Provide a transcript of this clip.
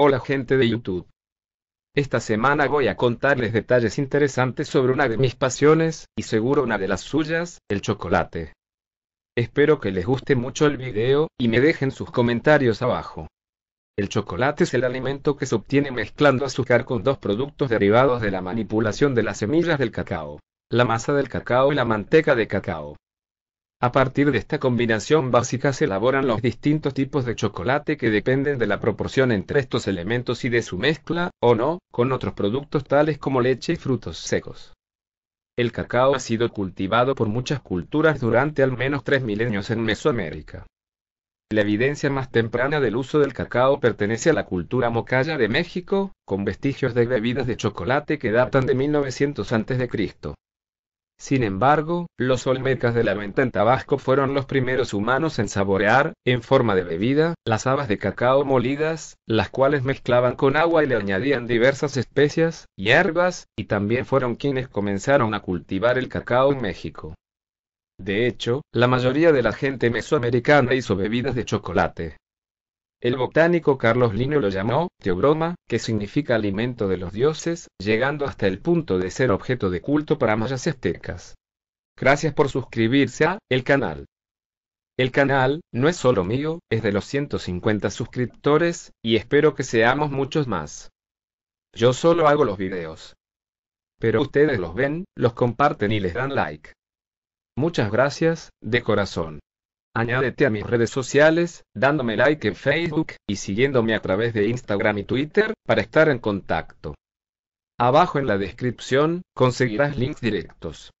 Hola gente de YouTube. Esta semana voy a contarles detalles interesantes sobre una de mis pasiones, y seguro una de las suyas, el chocolate. Espero que les guste mucho el video, y me dejen sus comentarios abajo. El chocolate es el alimento que se obtiene mezclando azúcar con dos productos derivados de la manipulación de las semillas del cacao, la masa del cacao y la manteca de cacao. A partir de esta combinación básica se elaboran los distintos tipos de chocolate que dependen de la proporción entre estos elementos y de su mezcla, o no, con otros productos tales como leche y frutos secos. El cacao ha sido cultivado por muchas culturas durante al menos tres milenios en Mesoamérica. La evidencia más temprana del uso del cacao pertenece a la cultura mocaya de México, con vestigios de bebidas de chocolate que datan de 1900 a.C. Sin embargo, los olmecas de la venta en Tabasco fueron los primeros humanos en saborear, en forma de bebida, las habas de cacao molidas, las cuales mezclaban con agua y le añadían diversas especias, hierbas, y también fueron quienes comenzaron a cultivar el cacao en México. De hecho, la mayoría de la gente mesoamericana hizo bebidas de chocolate, el botánico Carlos Lino lo llamó teobroma, que significa alimento de los dioses, llegando hasta el punto de ser objeto de culto para mayas aztecas. Gracias por suscribirse a el canal. El canal no es solo mío, es de los 150 suscriptores, y espero que seamos muchos más. Yo solo hago los videos. Pero ustedes los ven, los comparten y les dan like. Muchas gracias, de corazón. Añádete a mis redes sociales, dándome like en Facebook y siguiéndome a través de Instagram y Twitter para estar en contacto. Abajo en la descripción conseguirás links directos.